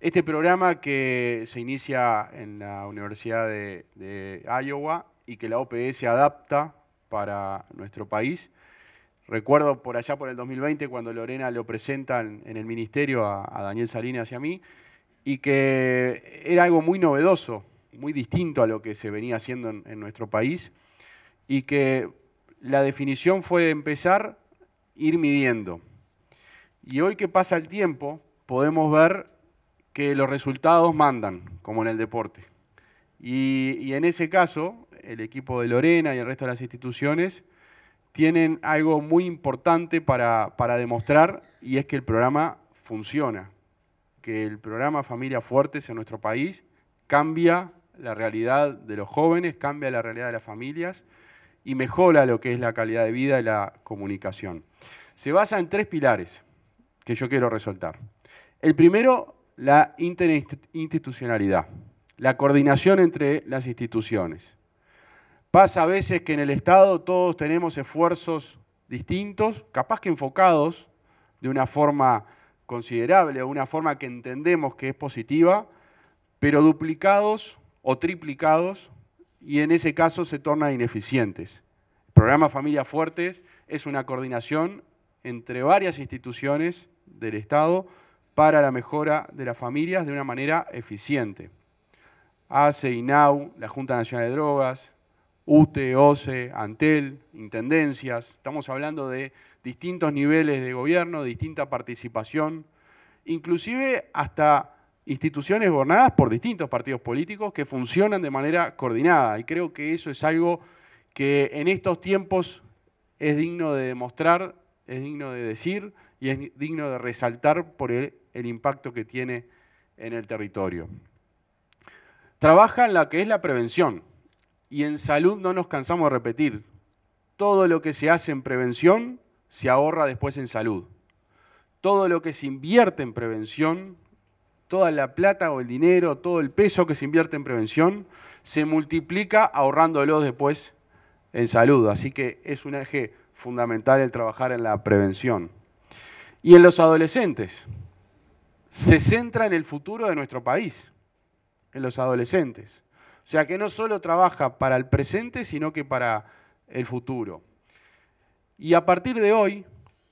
Este programa que se inicia en la Universidad de, Iowa y que la OPS e adapta para nuestro país. Recuerdo por allá por el 2020 cuando Lorena lo presenta en, el ministerio a, Daniel Salinas y a mí, y que era algo muy novedoso, muy distinto a lo que se venía haciendo en, nuestro país, y que la definición fue de empezar ir midiendo. Y hoy que pasa el tiempo, podemos ver que los resultados mandan, como en el deporte. Y, en ese caso, el equipo de Lorena y el resto de las instituciones tienen algo muy importante para, para demostrar y es que el programa funciona, que el programa Familia Fuertes en nuestro país cambia la realidad de los jóvenes, cambia la realidad de las familias y mejora lo que es la calidad de vida y la comunicación. Se basa en tres pilares que yo quiero resaltar. El primero la interinstitucionalidad, la coordinación entre las instituciones. Pasa a veces que en el Estado todos tenemos esfuerzos distintos, capaz que enfocados de una forma considerable o una forma que entendemos que es positiva, pero duplicados o triplicados y en ese caso se tornan ineficientes. El programa Familia Fuertes es una coordinación entre varias instituciones del Estado para la mejora de las familias de una manera eficiente. ACE, NAU, la Junta Nacional de Drogas, UTE, OCE, ANTEL, Intendencias. Estamos hablando de distintos niveles de gobierno, distinta participación, inclusive hasta instituciones gobernadas por distintos partidos políticos que funcionan de manera coordinada. Y creo que eso es algo que en estos tiempos es digno de demostrar, es digno de decir y es digno de resaltar por el el impacto que tiene en el territorio. Trabaja en la que es la prevención. Y en salud no nos cansamos de repetir, todo lo que se hace en prevención se ahorra después en salud. Todo lo que se invierte en prevención, toda la plata o el dinero, todo el peso que se invierte en prevención, se multiplica ahorrándolo después en salud. Así que es un eje fundamental el trabajar en la prevención. Y en los adolescentes, se centra en el futuro de nuestro país, en los adolescentes. O sea que no solo trabaja para el presente, sino que para el futuro. Y a partir de hoy,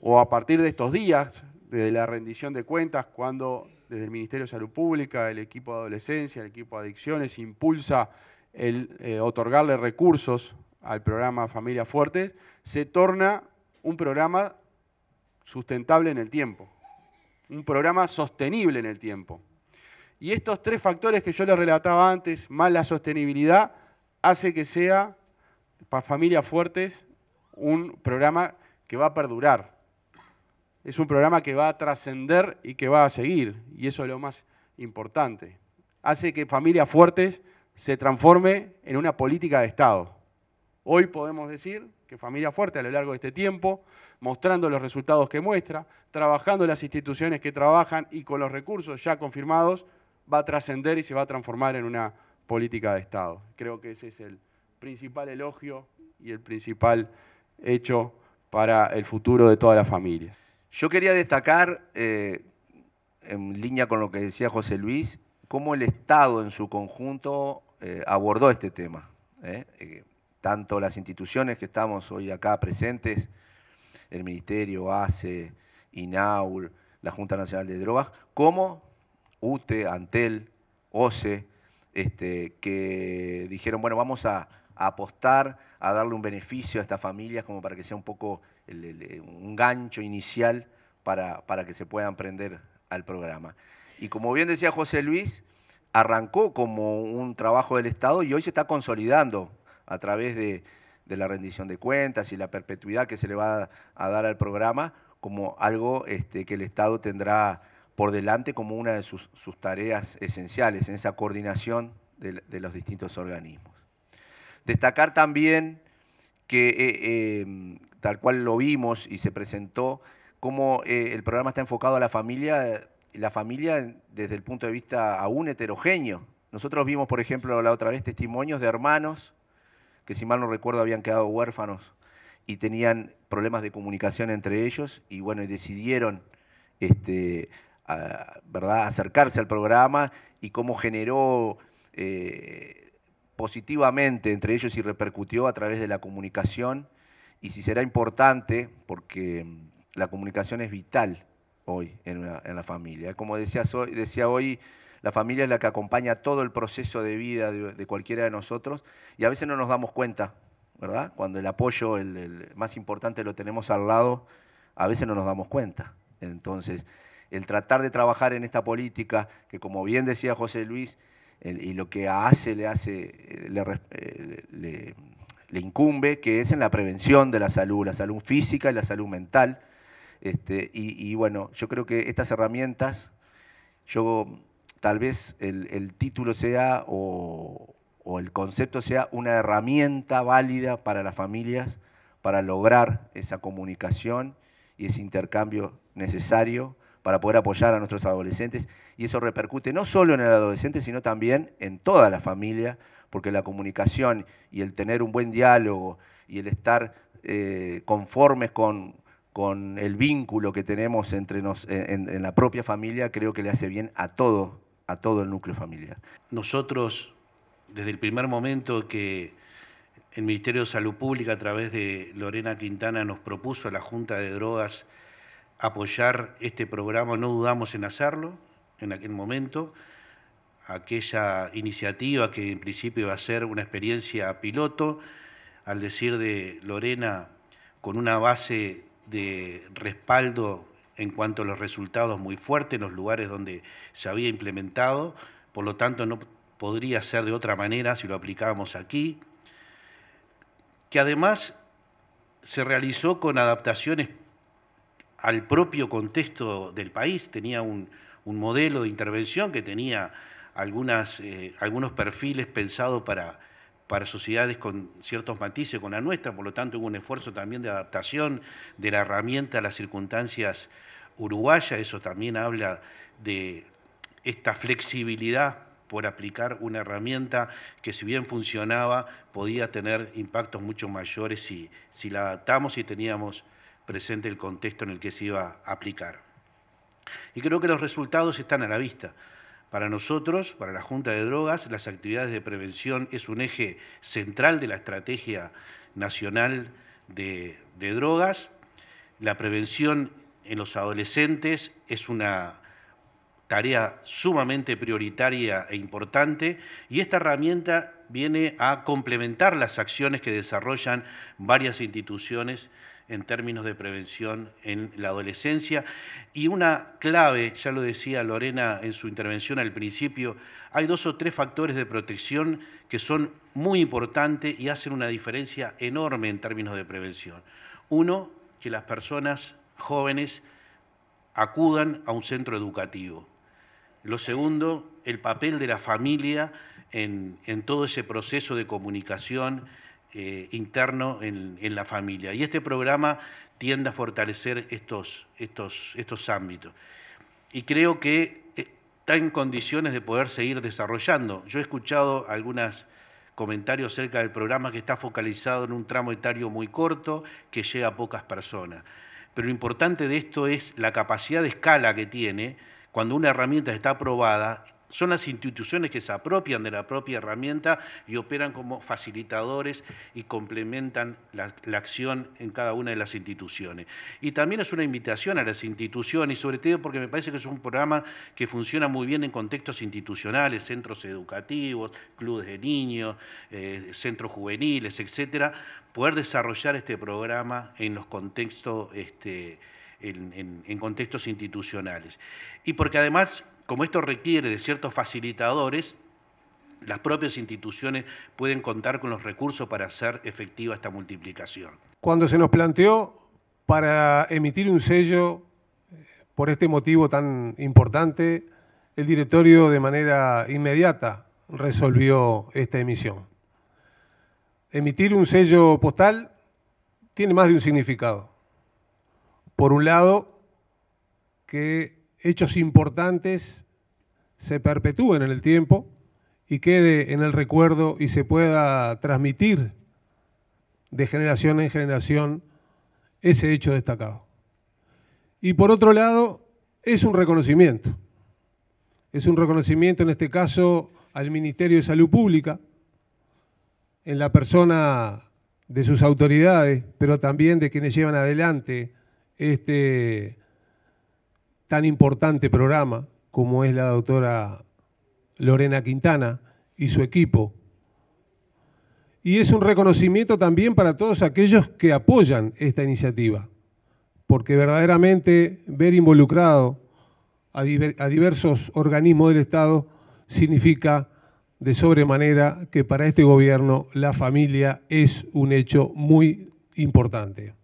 o a partir de estos días, de la rendición de cuentas, cuando desde el Ministerio de Salud Pública, el equipo de adolescencia, el equipo de adicciones, impulsa el eh, otorgarle recursos al programa Familia Fuerte, se torna un programa sustentable en el tiempo un programa sostenible en el tiempo. Y estos tres factores que yo les relataba antes, más la sostenibilidad, hace que sea, para familias fuertes, un programa que va a perdurar. Es un programa que va a trascender y que va a seguir. Y eso es lo más importante. Hace que familias fuertes se transforme en una política de Estado. Hoy podemos decir que Familia Fuerte a lo largo de este tiempo, mostrando los resultados que muestra, trabajando las instituciones que trabajan y con los recursos ya confirmados, va a trascender y se va a transformar en una política de Estado. Creo que ese es el principal elogio y el principal hecho para el futuro de todas las familias. Yo quería destacar, eh, en línea con lo que decía José Luis, cómo el Estado en su conjunto eh, abordó este tema. Eh, tanto las instituciones que estamos hoy acá presentes, el Ministerio, ACE, INAUL, la Junta Nacional de Drogas, como UTE, Antel, OCE, este, que dijeron, bueno, vamos a, apostar, a darle un beneficio a estas familias como para que sea un poco un gancho inicial para, para que se puedan prender al programa. Y como bien decía José Luis, arrancó como un trabajo del Estado y hoy se está consolidando a través de, la rendición de cuentas y la perpetuidad que se le va a, dar al programa como algo este, que el Estado tendrá por delante como una de sus, tareas esenciales en esa coordinación de, los distintos organismos. Destacar también que, eh, eh, tal cual lo vimos y se presentó, cómo eh, el programa está enfocado a la familia, la familia desde el punto de vista aún heterogéneo. Nosotros vimos, por ejemplo, la otra vez testimonios de hermanos que si mal no recuerdo habían quedado huérfanos y tenían problemas de comunicación entre ellos y bueno, decidieron este, ¿verdad? acercarse al programa y cómo generó eh, positivamente entre ellos y repercutió a través de la comunicación y si será importante, porque mm, la comunicación es vital hoy en, la familia. Como decía hoy la familia es la que acompaña todo el proceso de vida de, cualquiera de nosotros y a veces no nos damos cuenta, ¿verdad? Cuando el apoyo, el, más importante, lo tenemos al lado, a veces no nos damos cuenta. Entonces, el tratar de trabajar en esta política, que como bien decía José Luis, y lo que hace, le hace, eh, eh, le, incumbe, que es en la prevención de la salud, la salud física y la salud mental. Este, y bueno, yo creo que estas herramientas, yo tal vez el, título sea o, el concepto sea una herramienta válida para las familias para lograr esa comunicación y ese intercambio necesario para poder apoyar a nuestros adolescentes. Y eso repercute no solo en el adolescente, sino también en toda la familia, porque la comunicación y el tener un buen diálogo y el estar eh, conformes con, el vínculo que tenemos entre nos, en, en, la propia familia, creo que le hace bien a todo a todo el núcleo familiar. Nosotros, desde el primer momento que el Ministerio de Salud Pública, a través de Lorena Quintana, nos propuso a la Junta de Drogas apoyar este programa, no dudamos en hacerlo en aquel momento. Aquella iniciativa que en principio iba a ser una experiencia piloto, al decir de Lorena, con una base de respaldo en cuanto a los resultados muy fuertes en los lugares donde se había implementado, por lo tanto no podría ser de otra manera si lo aplicábamos aquí, que además se realizó con adaptaciones al propio contexto del país, tenía un, modelo de intervención que tenía eh, algunos perfiles pensados para para sociedades con ciertos matices con la nuestra, por lo tanto hubo un esfuerzo también de adaptación de la herramienta a las circunstancias uruguayas, eso también habla de esta flexibilidad por aplicar una herramienta que si bien funcionaba podía tener impactos mucho mayores si, si la adaptamos y teníamos presente el contexto en el que se iba a aplicar. Y creo que los resultados están a la vista. Para nosotros, para la Junta de Drogas, las actividades de prevención es un eje central de la estrategia nacional de, drogas. La prevención en los adolescentes es una tarea sumamente prioritaria e importante y esta herramienta viene a complementar las acciones que desarrollan varias instituciones en términos de prevención en la adolescencia. Y una clave, ya lo decía Lorena en su intervención al principio, hay dos o tres factores de protección que son muy importantes y hacen una diferencia enorme en términos de prevención. Uno, que las personas jóvenes acudan a un centro educativo. Lo segundo, el papel de la familia en, en todo ese proceso de comunicación, eh, interno en, la familia. Y este programa tiende a fortalecer estos, estos, estos ámbitos. Y creo que eh, está en condiciones de poder seguir desarrollando. Yo he escuchado algunos comentarios acerca del programa que está focalizado en un tramo etario muy corto, que llega a pocas personas. Pero lo importante de esto es la capacidad de escala que tiene cuando una herramienta está aprobada, son las instituciones que se apropian de la propia herramienta y operan como facilitadores y complementan la, acción en cada una de las instituciones. Y también es una invitación a las instituciones, sobre todo porque me parece que es un programa que funciona muy bien en contextos institucionales, centros educativos, clubes de niños, eh, centros juveniles, etcétera, poder desarrollar este programa en los contextos. Este, en, contextos institucionales. Y porque además como esto requiere de ciertos facilitadores, las propias instituciones pueden contar con los recursos para hacer efectiva esta multiplicación. Cuando se nos planteó para emitir un sello eh, por este motivo tan importante, el directorio de manera inmediata resolvió esta emisión. Emitir un sello postal tiene más de un significado. Por un lado, que hechos importantes se perpetúen en el tiempo y quede en el recuerdo y se pueda transmitir de generación en generación ese hecho destacado. Y por otro lado, es un reconocimiento. Es un reconocimiento en este caso al Ministerio de Salud Pública, en la persona de sus autoridades, pero también de quienes llevan adelante este tan importante programa como es la doctora Lorena Quintana y su equipo. Y es un reconocimiento también para todos aquellos que apoyan esta iniciativa, porque verdaderamente ver involucrado a, diversos organismos del Estado significa de sobremanera que para este gobierno la familia es un hecho muy importante.